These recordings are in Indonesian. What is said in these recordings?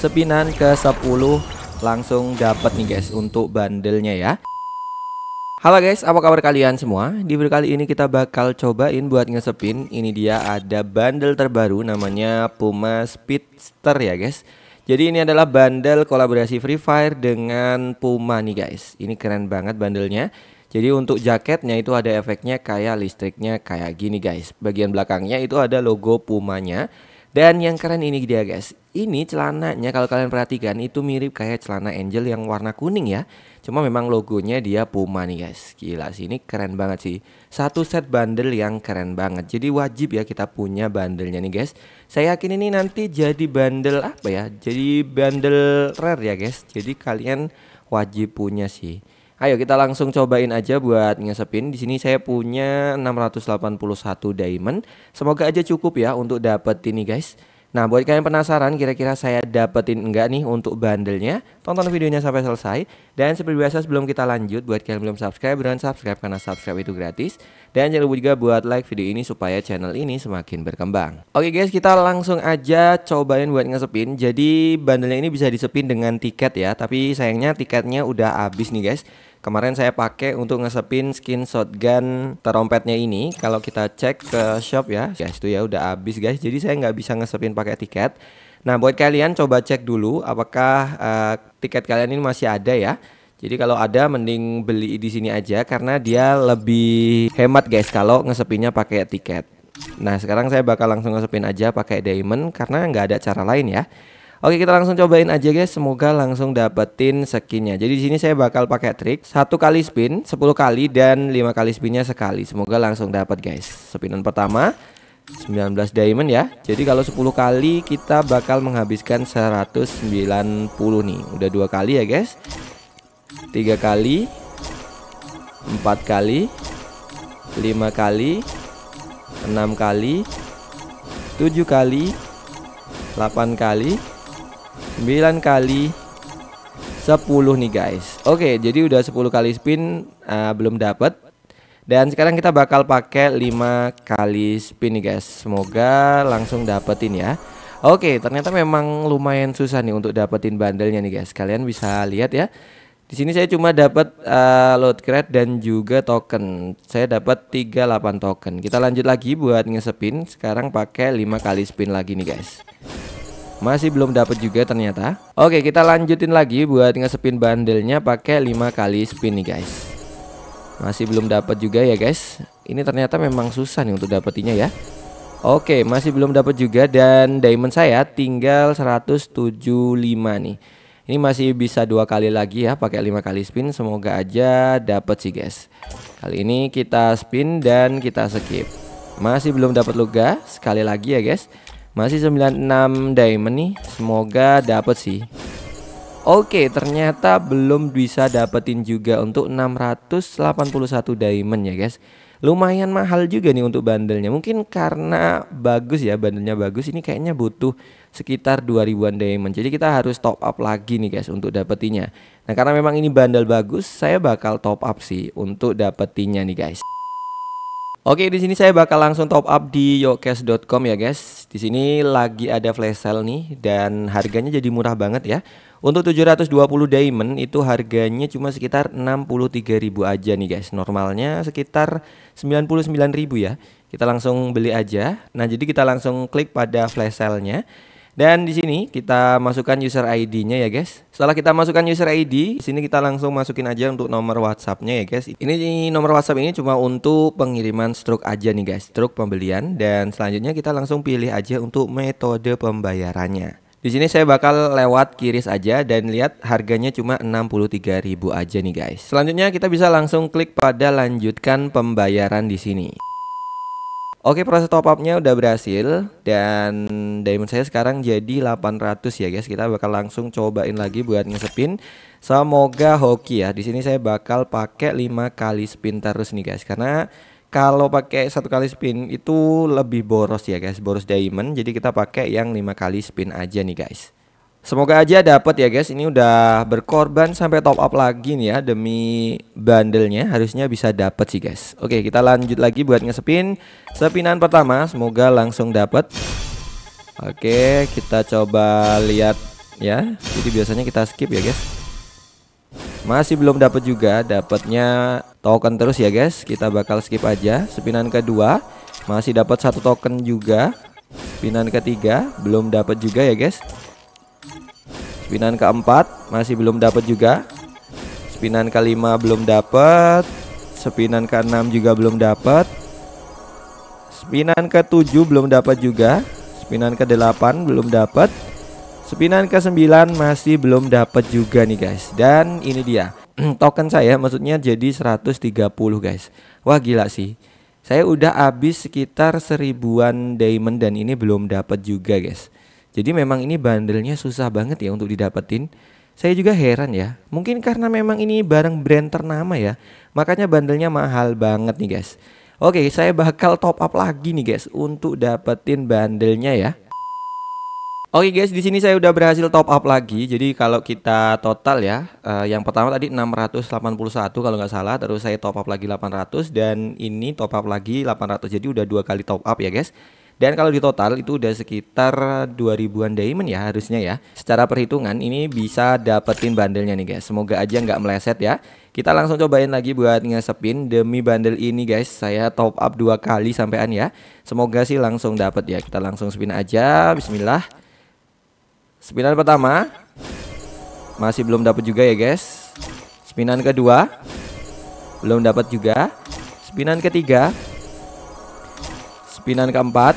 Sepinan ke 10 langsung dapat nih guys untuk bandelnya ya Halo guys, apa kabar kalian semua? Di video kali ini kita bakal cobain buat ngesepin Ini dia ada bandel terbaru namanya Puma Speedster ya guys Jadi ini adalah bandel kolaborasi Free Fire dengan Puma nih guys Ini keren banget bandelnya Jadi untuk jaketnya itu ada efeknya kayak listriknya kayak gini guys Bagian belakangnya itu ada logo Pumanya dan yang keren ini dia guys, ini celananya kalau kalian perhatikan itu mirip kayak celana Angel yang warna kuning ya. Cuma memang logonya dia Puma nih guys. Gila sih ini keren banget sih. Satu set bundle yang keren banget. Jadi wajib ya kita punya bandelnya nih guys. Saya yakin ini nanti jadi bundle apa ya? Jadi bundle rare ya guys. Jadi kalian wajib punya sih. Ayo kita langsung cobain aja buat ngesepin. Di sini saya punya 681 diamond. Semoga aja cukup ya untuk dapet ini guys. Nah buat kalian penasaran kira-kira saya dapetin enggak nih untuk bandelnya Tonton videonya sampai selesai Dan seperti biasa sebelum kita lanjut Buat kalian belum subscribe Beneran subscribe karena subscribe itu gratis Dan jangan lupa juga buat like video ini Supaya channel ini semakin berkembang Oke guys kita langsung aja cobain buat ngesepin Jadi bandelnya ini bisa disepin dengan tiket ya Tapi sayangnya tiketnya udah habis nih guys Kemarin saya pakai untuk ngesepin skin shotgun terompetnya ini. Kalau kita cek ke shop ya, guys itu ya udah habis guys. Jadi saya nggak bisa ngesepin pakai tiket. Nah buat kalian coba cek dulu apakah uh, tiket kalian ini masih ada ya. Jadi kalau ada mending beli di sini aja karena dia lebih hemat guys kalau ngesepinnya pakai tiket. Nah sekarang saya bakal langsung ngesepin aja pakai diamond karena nggak ada cara lain ya. Oke, kita langsung cobain aja guys. Semoga langsung dapetin skinnya. Jadi di sini saya bakal pakai trik satu kali spin, sepuluh kali dan lima kali spinnya sekali. Semoga langsung dapat guys. Spinan pertama 19 diamond ya. Jadi kalau 10 kali kita bakal menghabiskan 190 nih. Udah dua kali ya, guys. Tiga kali, empat kali, lima kali, enam kali, tujuh kali, delapan kali, 9 kali 10 nih guys Oke jadi udah 10 kali spin uh, belum dapat Dan sekarang kita bakal pakai 5 kali spin nih guys Semoga langsung dapetin ya Oke ternyata memang lumayan susah nih untuk dapetin bandelnya nih guys Kalian bisa lihat ya di sini saya cuma dapat uh, load crate dan juga token. Saya dapat 38 token. Kita lanjut lagi buat ngespin. Sekarang pakai 5 kali spin lagi nih, guys. Masih belum dapat juga ternyata. Oke, kita lanjutin lagi buat nge-spin bandelnya pakai 5 kali spin nih, guys. Masih belum dapat juga ya, guys. Ini ternyata memang susah nih untuk dapetinnya ya. Oke, masih belum dapat juga dan diamond saya tinggal 175 nih. Ini masih bisa dua kali lagi ya pakai 5 kali spin, semoga aja dapat sih, guys. Kali ini kita spin dan kita skip. Masih belum dapat luga, sekali lagi ya, guys. Masih 96 diamond nih. Semoga dapet sih. Oke, ternyata belum bisa dapetin juga untuk 681 diamond ya, guys. Lumayan mahal juga nih untuk bandelnya. Mungkin karena bagus ya, bandelnya bagus ini kayaknya butuh sekitar 2000-an diamond. Jadi kita harus top up lagi nih, guys, untuk dapetinnya. Nah, karena memang ini bandel bagus, saya bakal top up sih untuk dapetinnya nih, guys. Oke, di sini saya bakal langsung top up di yokes.com ya guys. Di sini lagi ada flash sale nih dan harganya jadi murah banget ya. Untuk 720 diamond itu harganya cuma sekitar 63.000 aja nih guys. Normalnya sekitar 99.000 ya. Kita langsung beli aja. Nah, jadi kita langsung klik pada flash sale-nya. Dan di sini kita masukkan user ID-nya ya guys. Setelah kita masukkan user ID, di sini kita langsung masukin aja untuk nomor WhatsApp-nya ya guys. Ini nomor WhatsApp ini cuma untuk pengiriman struk aja nih guys, struk pembelian dan selanjutnya kita langsung pilih aja untuk metode pembayarannya. Di sini saya bakal lewat kiris aja dan lihat harganya cuma 63.000 aja nih guys. Selanjutnya kita bisa langsung klik pada lanjutkan pembayaran di sini. Oke proses top upnya udah berhasil dan diamond saya sekarang jadi 800 ya guys kita bakal langsung cobain lagi buat ngespin semoga hoki ya di sini saya bakal pakai 5 kali spin terus nih guys karena kalau pakai satu kali spin itu lebih boros ya guys boros diamond jadi kita pakai yang lima kali spin aja nih guys Semoga aja dapat ya guys. Ini udah berkorban sampai top up lagi nih ya demi bandelnya harusnya bisa dapat sih guys. Oke, kita lanjut lagi buat ngespin, Sepinan pertama semoga langsung dapat. Oke, kita coba lihat ya. Jadi biasanya kita skip ya guys. Masih belum dapat juga, dapatnya token terus ya guys. Kita bakal skip aja. Sepinan kedua masih dapat satu token juga. Sepinan ketiga belum dapat juga ya guys. Spinan keempat masih belum dapat juga. Spinan kelima belum dapat. Spinan keenam juga belum dapat. Spinan ketujuh belum dapat juga. Spinan ke-8 belum dapat. Spinan ke-9 masih belum dapat juga nih guys. Dan ini dia. token saya maksudnya jadi 130 guys. Wah gila sih. Saya udah habis sekitar seribuan diamond dan ini belum dapat juga guys. Jadi memang ini bandelnya susah banget ya untuk didapetin. Saya juga heran ya, mungkin karena memang ini barang brand ternama ya, makanya bandelnya mahal banget nih guys. Oke, saya bakal top up lagi nih guys untuk dapetin bandelnya ya. Oke guys, di sini saya udah berhasil top up lagi. Jadi kalau kita total ya, uh, yang pertama tadi 681 kalau nggak salah, terus saya top up lagi 800 dan ini top up lagi 800. Jadi udah dua kali top up ya guys. Dan kalau di total itu udah sekitar 2000-an diamond ya harusnya ya. Secara perhitungan ini bisa dapetin bandelnya nih guys. Semoga aja nggak meleset ya. Kita langsung cobain lagi buat ngesepin demi bandel ini guys. Saya top up dua kali sampean ya. Semoga sih langsung dapet ya. Kita langsung spin aja. Bismillah. Spinan pertama. Masih belum dapet juga ya guys. Spinan kedua. Belum dapat juga. Spinan ketiga Spinan keempat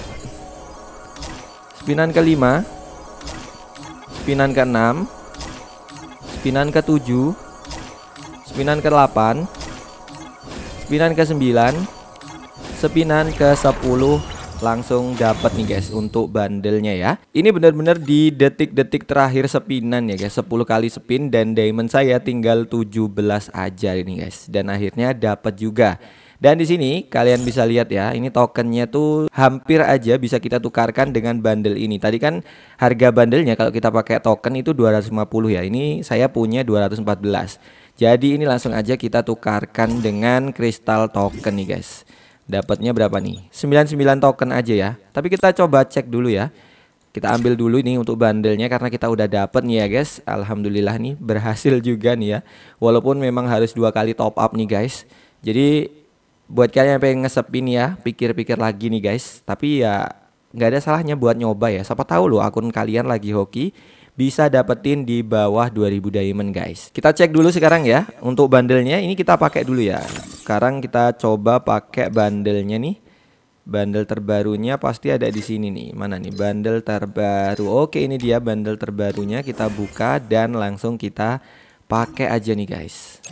Spinan kelima Spinan keenam Spinan ketujuh Spinan ke delapan Spinan ke sembilan Spinan ke sepuluh langsung dapat nih guys untuk bandelnya ya. Ini benar-benar di detik-detik terakhir sepinan ya guys. 10 kali spin dan diamond saya tinggal 17 aja ini guys. Dan akhirnya dapat juga. Dan di sini kalian bisa lihat ya, ini tokennya tuh hampir aja bisa kita tukarkan dengan bundle ini. Tadi kan harga bandelnya kalau kita pakai token itu 250 ya. Ini saya punya 214. Jadi ini langsung aja kita tukarkan dengan kristal token nih guys. Dapatnya berapa nih? 99 token aja ya. Tapi kita coba cek dulu ya. Kita ambil dulu ini untuk bandelnya karena kita udah dapet nih ya guys. Alhamdulillah nih berhasil juga nih ya. Walaupun memang harus dua kali top up nih guys. Jadi buat kalian yang pengen ngesepin ya, pikir-pikir lagi nih guys. Tapi ya nggak ada salahnya buat nyoba ya. Siapa tahu loh akun kalian lagi hoki bisa dapetin di bawah 2000 diamond guys. Kita cek dulu sekarang ya untuk bandelnya. Ini kita pakai dulu ya. Sekarang kita coba pakai bandelnya nih. bandel terbarunya pasti ada di sini nih. Mana nih bandel terbaru? Oke, ini dia bandel terbarunya. Kita buka dan langsung kita pakai aja nih guys.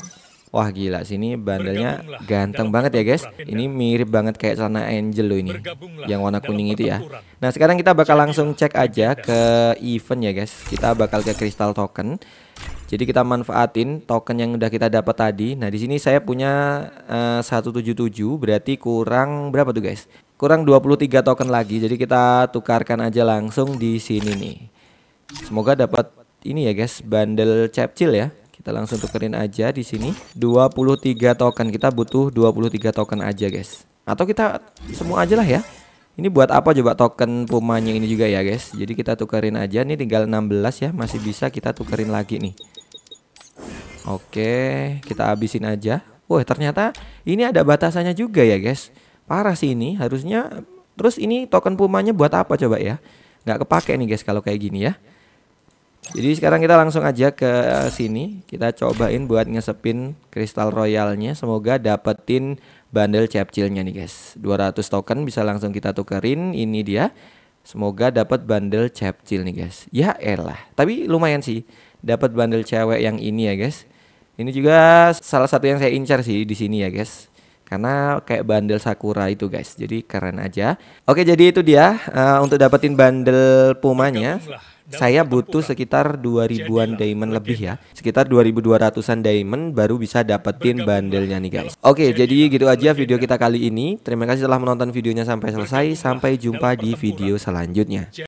Wah gila sini bandelnya ganteng banget ya guys. Ini mirip banget kayak celana Angel loh ini. Yang warna kuning itu ya. Nah sekarang kita bakal langsung cek aja ke event ya guys. Kita bakal ke Crystal token. Jadi kita manfaatin token yang udah kita dapat tadi. Nah di sini saya punya eh, uh, 177 berarti kurang berapa tuh guys? Kurang 23 token lagi. Jadi kita tukarkan aja langsung di sini nih. Semoga dapat ini ya guys, bandel capcil ya. Kita langsung tukerin aja di sini. 23 token. Kita butuh 23 token aja, guys. Atau kita semua aja lah ya. Ini buat apa coba token pumanya ini juga ya, guys. Jadi kita tukerin aja nih tinggal 16 ya, masih bisa kita tukerin lagi nih. Oke, kita habisin aja. Wah, ternyata ini ada batasannya juga ya, guys. Parah sih ini, harusnya terus ini token pumanya buat apa coba ya? nggak kepake nih guys kalau kayak gini ya. Jadi sekarang kita langsung aja ke sini. Kita cobain buat ngesepin kristal royalnya. Semoga dapetin bundle capcilnya nih guys. 200 token bisa langsung kita tukerin. Ini dia. Semoga dapat bundle capcil nih guys. Ya elah. Tapi lumayan sih. Dapat bundle cewek yang ini ya guys. Ini juga salah satu yang saya incar sih di sini ya guys karena kayak bandel sakura itu guys jadi keren aja oke jadi itu dia uh, untuk dapetin bandel pumanya saya butuh sekitar 2000-an diamond lebih ya sekitar 2200-an diamond baru bisa dapetin bandelnya nih guys oke jadi gitu aja video ya. kita kali ini terima kasih telah menonton videonya sampai selesai sampai jumpa di video selanjutnya